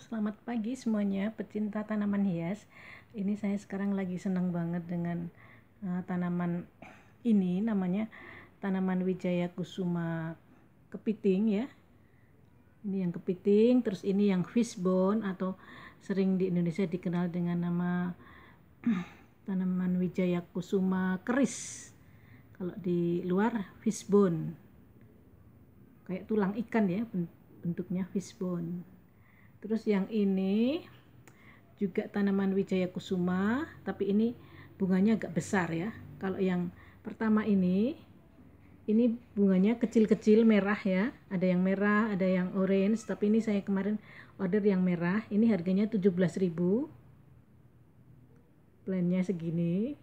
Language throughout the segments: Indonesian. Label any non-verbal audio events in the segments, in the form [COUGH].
selamat pagi semuanya pecinta tanaman hias. Ini saya sekarang lagi senang banget dengan uh, tanaman ini namanya tanaman Wijaya Kusuma kepiting ya. Ini yang kepiting, terus ini yang fishbone atau sering di Indonesia dikenal dengan nama [CLEARS THROAT] tanaman Wijaya Kusuma keris. Kalau di luar fishbone. Kayak tulang ikan ya bentuknya fishbone terus yang ini juga tanaman wijaya kusuma tapi ini bunganya agak besar ya kalau yang pertama ini ini bunganya kecil-kecil merah ya ada yang merah ada yang orange tapi ini saya kemarin order yang merah ini harganya 17.000 plannya segini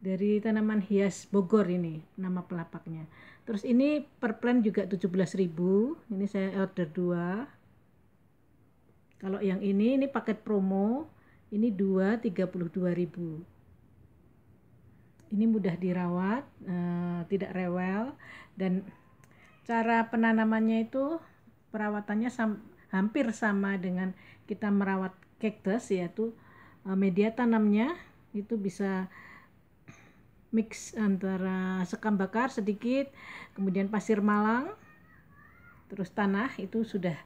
dari tanaman hias Bogor ini nama pelapaknya terus ini per plan juga 17.000 ini saya order dua. Kalau yang ini ini paket promo ini dua tiga puluh dua ribu. Ini mudah dirawat, uh, tidak rewel dan cara penanamannya itu perawatannya sam hampir sama dengan kita merawat cactus yaitu uh, media tanamnya itu bisa mix antara sekam bakar sedikit, kemudian pasir malang, terus tanah itu sudah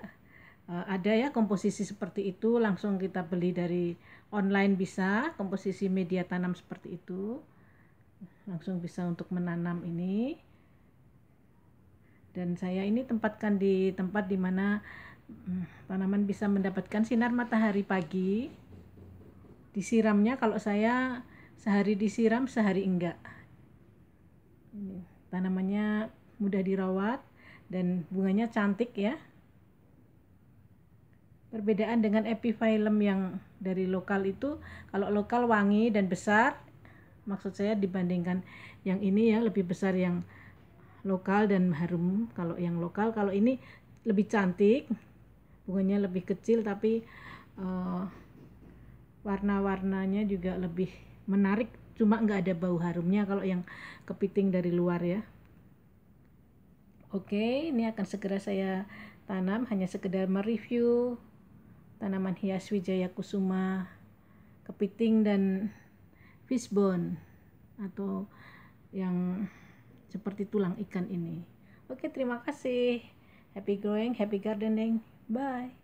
Eh, ada ya komposisi seperti itu langsung kita beli dari online bisa komposisi media tanam seperti itu langsung bisa untuk menanam ini dan saya ini tempatkan di tempat di mana hmm, tanaman bisa mendapatkan sinar matahari pagi disiramnya kalau saya sehari disiram sehari enggak tanamannya mudah dirawat dan bunganya cantik ya Perbedaan dengan epifilem yang dari lokal itu kalau lokal wangi dan besar maksud saya dibandingkan yang ini ya lebih besar yang lokal dan harum kalau yang lokal kalau ini lebih cantik bunganya lebih kecil tapi uh, warna-warnanya juga lebih menarik cuma nggak ada bau harumnya kalau yang kepiting dari luar ya Oke, ini akan segera saya tanam hanya sekedar mereview tanaman hias wijaya kusuma, kepiting dan fishbone atau yang seperti tulang ikan ini. Oke, terima kasih. Happy growing, happy gardening. Bye.